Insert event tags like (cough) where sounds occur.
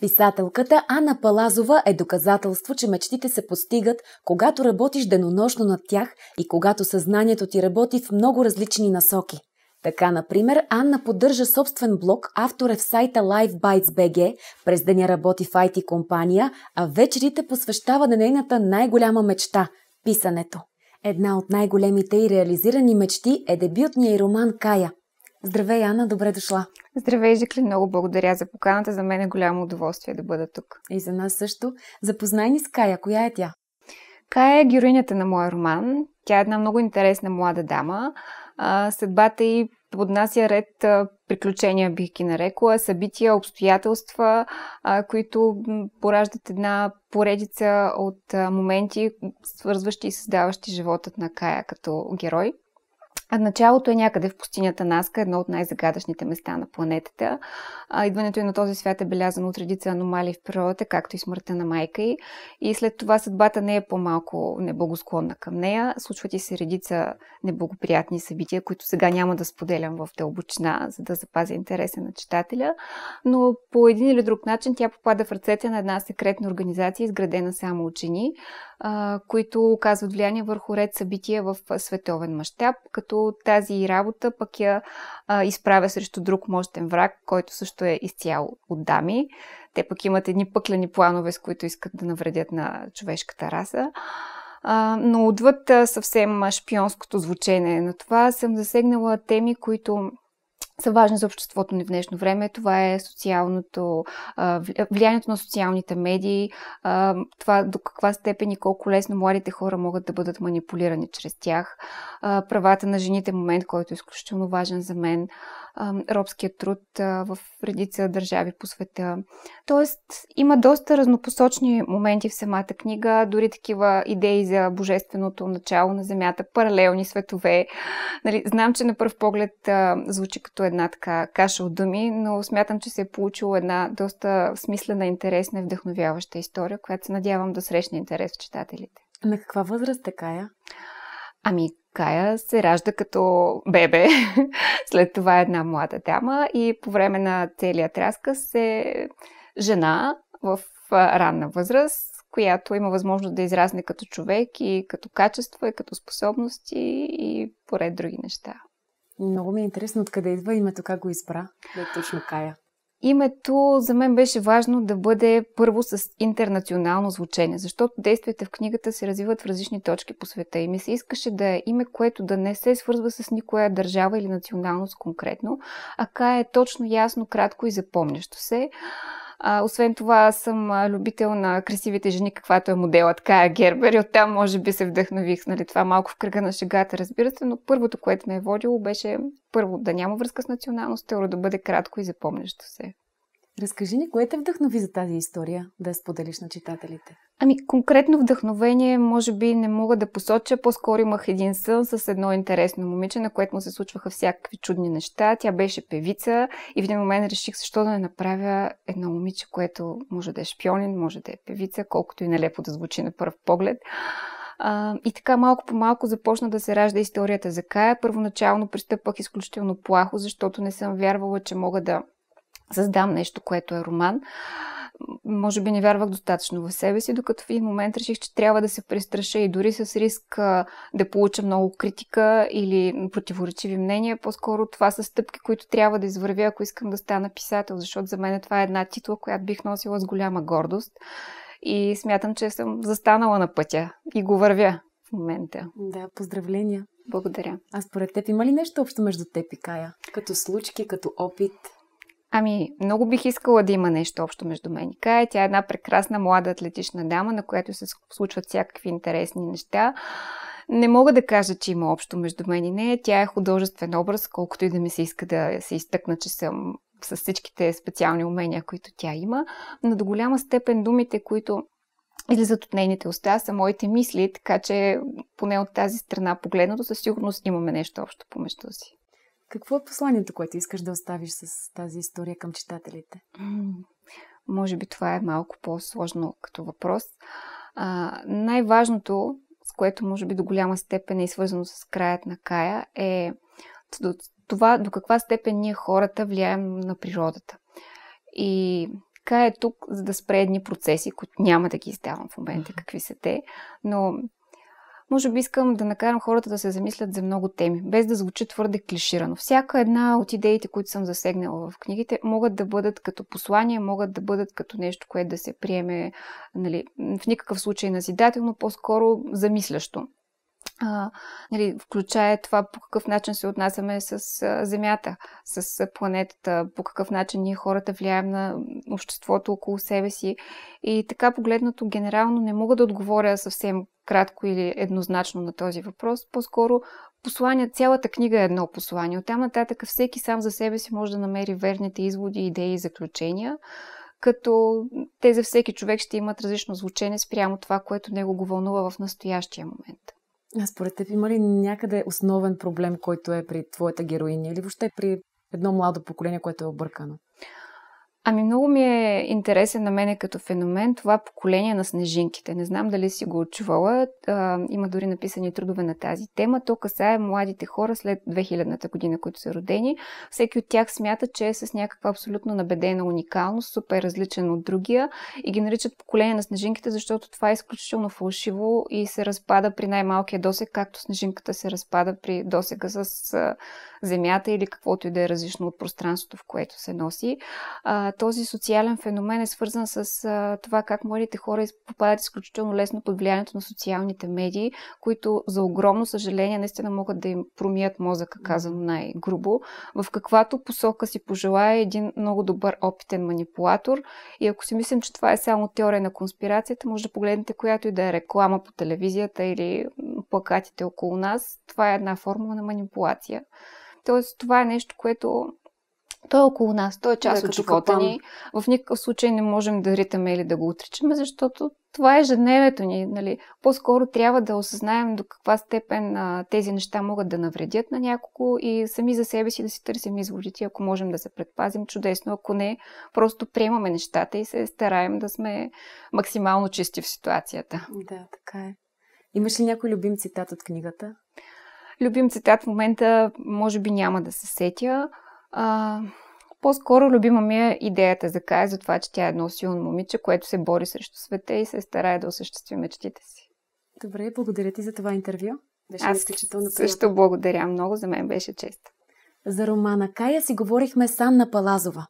Писателката Анна Палазова е доказателство, че мечтите се постигат, когато работиш денонощно над тях и когато съзнанието ти работи в много различни насоки. Така, например, Анна поддържа собствен блог, автор е в сайта LiveBytes.bg, през деня работи в IT компания, а вечерите посвещава на нейната най-голяма мечта – писането. Една от най-големите и реализирани мечти е дебютния и роман Кая – Здравей, Ана, добре дошла. Здравей, Жекли, много благодаря за поканата. За мен е голямо удоволствие да бъда тук. И за нас също. Запознай ни с Кая. Коя е тя? Кая е героинята на моя роман. Тя е една много интересна млада дама. Съдбата й поднася ред приключения, бих ги нарекла, събития, обстоятелства, които пораждат една поредица от моменти, свързващи и създаващи животът на Кая като герой. Началото е някъде в пустинята Наска, едно от най-загадъчните места на планетата. Идването и на този свят е белязано от редица аномалии в природата, както и смъртта на майка й. И след това съдбата не е по-малко неблагосклонна към нея. Случват и се редица неблагоприятни събития, които сега няма да споделям в дълбочина, за да запазя интереса на читателя. Но по един или друг начин тя попада в ръцете на една секретна организация, изградена само от жени, които оказват влияние върху ред събития в световен мащаб, като тази работа пък я изправя срещу друг мощен враг, който също е изцяло от дами. Те пък имат едни пъклени планове, с които искат да навредят на човешката раса. но отвъд съвсем шпионското звучение на това съм засегнала теми, които са важни за обществото ни в днешно време. Това е социалното, влиянието на социалните медии, това до каква степен и колко лесно младите хора могат да бъдат манипулирани чрез тях, правата на жените, е момент, който е изключително важен за мен, робския труд в редица държави по света. Тоест, има доста разнопосочни моменти в самата книга, дори такива идеи за божественото начало на Земята, паралелни светове. Нали, знам, че на пръв поглед а, звучи като една така каша от думи, но смятам, че се е получила една доста смислена, интересна и вдъхновяваща история, която се надявам да срещне интерес в читателите. На каква възраст е я? Ами, Кая се ражда като бебе. (laughs) След това е една млада дама и по време на целия разказ се жена в ранна възраст, която има възможност да израсне като човек и като качество, и като способности и поред други неща. Много ми е интересно откъде идва името, как го избра. Да, е точно Кая. Името за мен беше важно да бъде първо с интернационално звучение, защото действията в книгата се развиват в различни точки по света и ми се искаше да е име, което да не се свързва с никоя държава или националност конкретно, а ка е точно, ясно, кратко и запомнящо се. А, освен това, аз съм любител на красивите жени, каквато е моделът Кая Гербер и оттам може би се вдъхнових. Нали, това малко в кръга на шегата, разбира се, но първото, което ме е водило беше първо да няма връзка с националност, второ да бъде кратко и запомнящо се. Разкажи ни, кое те вдъхнови за тази история да я споделиш на читателите? Ами, конкретно вдъхновение, може би не мога да посоча. По-скоро имах един сън с едно интересно момиче, на което му се случваха всякакви чудни неща. Тя беше певица и в един момент реших защо да не направя едно момиче, което може да е шпионин, може да е певица, колкото и нелепо да звучи на първ поглед. А, и така малко по малко започна да се ражда историята за Кая. Първоначално пристъпах изключително плахо, защото не съм вярвала, че мога да създам нещо, което е роман. Може би не вярвах достатъчно в себе си, докато в един момент реших, че трябва да се престраша и дори с риск да получа много критика или противоречиви мнения. По-скоро това са стъпки, които трябва да извървя, ако искам да стана писател, защото за мен това е една титла, която бих носила с голяма гордост. И смятам, че съм застанала на пътя и го вървя в момента. Да, поздравления. Благодаря. А според теб има ли нещо общо между теб и Кая? Като случки, като опит? Ами, много бих искала да има нещо общо между мен и Кая. Тя е една прекрасна млада атлетична дама, на която се случват всякакви интересни неща. Не мога да кажа, че има общо между мен и нея. Тя е художествен образ, колкото и да ми се иска да се изтъкна, че съм с всичките специални умения, които тя има, но до голяма степен думите, които излизат от нейните уста, са моите мисли, така че поне от тази страна погледнато със сигурност имаме нещо общо помежду си. Какво е посланието, което искаш да оставиш с тази история към читателите? може би това е малко по-сложно като въпрос. А, най-важното, с което може би до голяма степен е свързано с краят на Кая, е това до каква степен ние хората влияем на природата. И Кая е тук, за да спре едни процеси, които няма да ги издавам в момента, какви са те, но може би искам да накарам хората да се замислят за много теми, без да звучи твърде клиширано. Всяка една от идеите, които съм засегнала в книгите, могат да бъдат като послания, могат да бъдат като нещо, което да се приеме нали, в никакъв случай назидателно, по-скоро замислящо а, нали, включая това по какъв начин се отнасяме с а, Земята, с а, планетата, по какъв начин ние хората влияем на обществото около себе си. И така погледнато, генерално не мога да отговоря съвсем кратко или еднозначно на този въпрос. По-скоро послания, цялата книга е едно послание. Оттам нататък всеки сам за себе си може да намери верните изводи, идеи и заключения като те за всеки човек ще имат различно звучение спрямо това, което него го вълнува в настоящия момент. А според теб има ли някъде основен проблем, който е при твоята героиня или въобще при едно младо поколение, което е объркано? Ами много ми е интересен на мене като феномен това поколение на снежинките. Не знам дали си го очувала. има дори написани трудове на тази тема. То касае младите хора след 2000-та година, които са родени. Всеки от тях смята, че е с някаква абсолютно набедена уникалност, супер различен от другия и ги наричат поколение на снежинките, защото това е изключително фалшиво и се разпада при най-малкия досег, както снежинката се разпада при досега с земята или каквото и да е различно от пространството, в което се носи този социален феномен е свързан с а, това как младите хора попадат изключително лесно под влиянието на социалните медии, които за огромно съжаление наистина могат да им промият мозъка, казано най-грубо, в каквато посока си пожелая е един много добър опитен манипулатор. И ако си мислим, че това е само теория на конспирацията, може да погледнете която и да е реклама по телевизията или плакатите около нас. Това е една формула на манипулация. Тоест, това е нещо, което той е около нас, той е част да, от живота ни. В никакъв случай не можем да ритаме или да го отричаме, защото това е ежедневието ни. Нали? По-скоро трябва да осъзнаем до каква степен а, тези неща могат да навредят на някого и сами за себе си да си търсим изводите. Ако можем да се предпазим, чудесно. Ако не, просто приемаме нещата и се стараем да сме максимално чисти в ситуацията. Да, така е. Имаш ли някой любим цитат от книгата? Любим цитат в момента може би няма да се сетя. А, по-скоро любима ми е идеята за Кая, за това, че тя е едно силно момиче, което се бори срещу света и се старае да осъществи мечтите си. Добре, благодаря ти за това интервю. Беше Аз изключително приятно. също благодаря много, за мен беше чест. За романа Кая си говорихме с Анна Палазова.